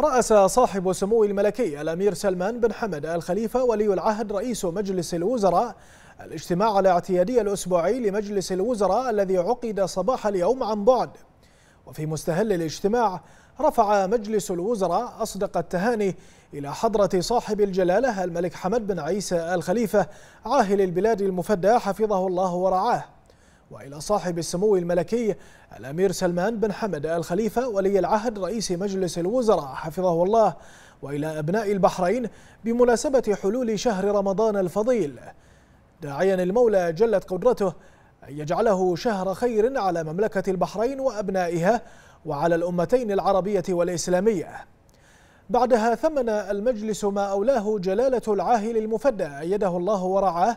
رأس صاحب سمو الملكي الأمير سلمان بن حمد آل خليفة ولي العهد رئيس مجلس الوزراء الاجتماع الاعتيادي الأسبوعي لمجلس الوزراء الذي عقد صباح اليوم عن بعد وفي مستهل الاجتماع رفع مجلس الوزراء أصدق التهاني إلى حضرة صاحب الجلالة الملك حمد بن عيسى آل خليفة عاهل البلاد المفدى حفظه الله ورعاه وإلى صاحب السمو الملكي الأمير سلمان بن حمد الخليفة ولي العهد رئيس مجلس الوزراء حفظه الله وإلى أبناء البحرين بمناسبة حلول شهر رمضان الفضيل داعيا المولى جلت قدرته أن يجعله شهر خير على مملكة البحرين وأبنائها وعلى الأمتين العربية والإسلامية بعدها ثمن المجلس ما أولاه جلالة العاهل المفدى أيده الله ورعاه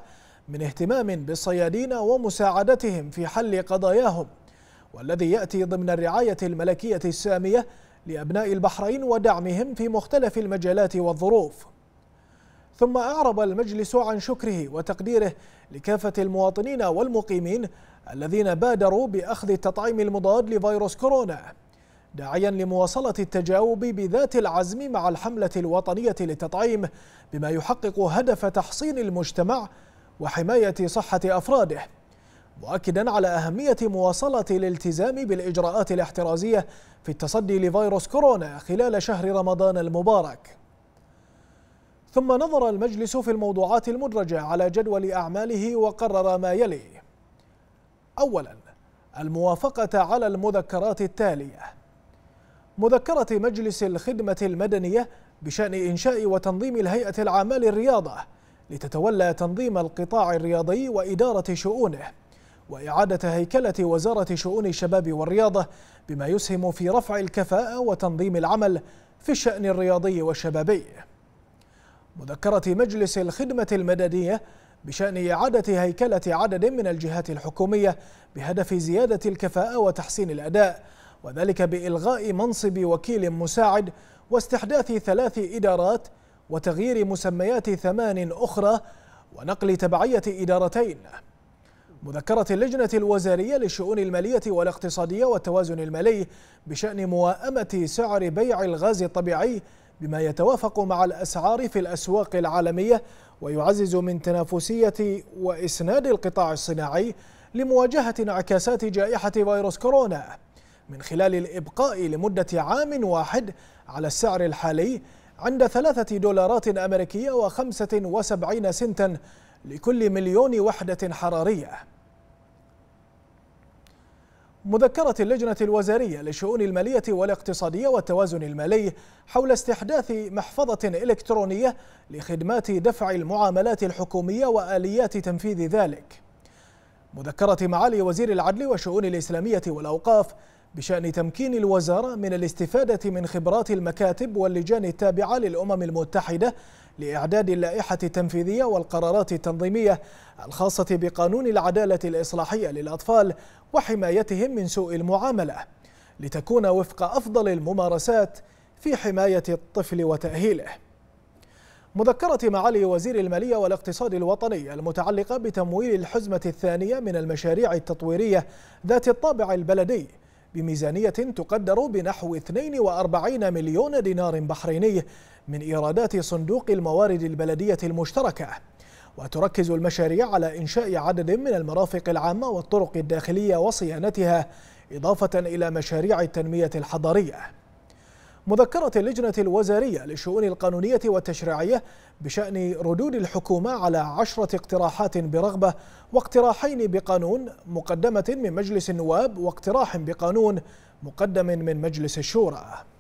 من اهتمام بالصيادين ومساعدتهم في حل قضاياهم والذي يأتي ضمن الرعاية الملكية السامية لأبناء البحرين ودعمهم في مختلف المجالات والظروف ثم أعرب المجلس عن شكره وتقديره لكافة المواطنين والمقيمين الذين بادروا بأخذ التطعيم المضاد لفيروس كورونا داعيا لمواصلة التجاوب بذات العزم مع الحملة الوطنية للتطعيم بما يحقق هدف تحصين المجتمع وحماية صحة أفراده مؤكدا على أهمية مواصلة الالتزام بالإجراءات الاحترازية في التصدي لفيروس كورونا خلال شهر رمضان المبارك ثم نظر المجلس في الموضوعات المدرجة على جدول أعماله وقرر ما يلي أولا الموافقة على المذكرات التالية مذكرة مجلس الخدمة المدنية بشأن إنشاء وتنظيم الهيئة العامة للرياضة لتتولى تنظيم القطاع الرياضي وإدارة شؤونه وإعادة هيكلة وزارة شؤون الشباب والرياضة بما يسهم في رفع الكفاءة وتنظيم العمل في الشأن الرياضي والشبابي مذكرة مجلس الخدمة المدنية بشأن إعادة هيكلة عدد من الجهات الحكومية بهدف زيادة الكفاءة وتحسين الأداء وذلك بإلغاء منصب وكيل مساعد واستحداث ثلاث إدارات وتغيير مسميات ثمان أخرى ونقل تبعية إدارتين مذكرة اللجنة الوزارية للشؤون المالية والاقتصادية والتوازن المالي بشأن موائمة سعر بيع الغاز الطبيعي بما يتوافق مع الأسعار في الأسواق العالمية ويعزز من تنافسية وإسناد القطاع الصناعي لمواجهة انعكاسات جائحة فيروس كورونا من خلال الإبقاء لمدة عام واحد على السعر الحالي عند ثلاثة دولارات أمريكية وخمسة وسبعين سنتا لكل مليون وحدة حرارية مذكرة اللجنة الوزارية للشؤون المالية والاقتصادية والتوازن المالي حول استحداث محفظة إلكترونية لخدمات دفع المعاملات الحكومية وآليات تنفيذ ذلك مذكرة معالي وزير العدل والشؤون الإسلامية والأوقاف بشأن تمكين الوزارة من الاستفادة من خبرات المكاتب واللجان التابعة للأمم المتحدة لإعداد اللائحة التنفيذية والقرارات التنظيمية الخاصة بقانون العدالة الإصلاحية للأطفال وحمايتهم من سوء المعاملة لتكون وفق أفضل الممارسات في حماية الطفل وتأهيله مذكرة معالي وزير المالية والاقتصاد الوطني المتعلقة بتمويل الحزمة الثانية من المشاريع التطويرية ذات الطابع البلدي بميزانية تقدر بنحو 42 مليون دينار بحريني من إيرادات صندوق الموارد البلدية المشتركة وتركز المشاريع على إنشاء عدد من المرافق العامة والطرق الداخلية وصيانتها إضافة إلى مشاريع التنمية الحضرية مذكرة اللجنة الوزارية للشؤون القانونية والتشريعية بشأن ردود الحكومة على عشرة اقتراحات برغبة واقتراحين بقانون مقدمة من مجلس النواب واقتراح بقانون مقدم من مجلس الشورى